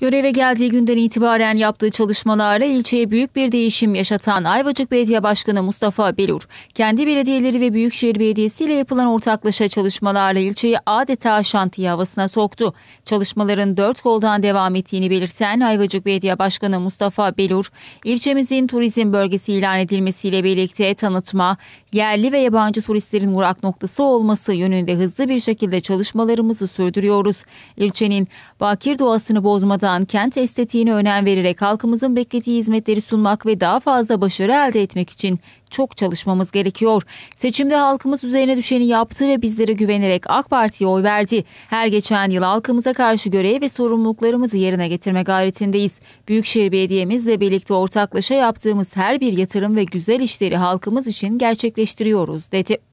Göreve geldiği günden itibaren yaptığı çalışmalarla ilçeye büyük bir değişim yaşatan Ayvacık Belediye Başkanı Mustafa Belur, kendi belediyeleri ve Büyükşehir Belediyesi ile yapılan ortaklaşa çalışmalarla ilçeyi adeta şantiye havasına soktu. Çalışmaların dört koldan devam ettiğini belirten Ayvacık Belediye Başkanı Mustafa Belur, ilçemizin turizm bölgesi ilan edilmesiyle birlikte tanıtma, yerli ve yabancı turistlerin uğrak noktası olması yönünde hızlı bir şekilde çalışmalarımızı sürdürüyoruz. İlçenin bakir doğasını bozmadan kent estetiğine önem vererek halkımızın beklediği hizmetleri sunmak ve daha fazla başarı elde etmek için çok çalışmamız gerekiyor. Seçimde halkımız üzerine düşeni yaptı ve bizlere güvenerek AK Parti'ye oy verdi. Her geçen yıl halkımıza karşı görev ve sorumluluklarımızı yerine getirme gayretindeyiz. Büyükşehir Belediye'mizle birlikte ortaklaşa yaptığımız her bir yatırım ve güzel işleri halkımız için gerçekleştiriyoruz dedi.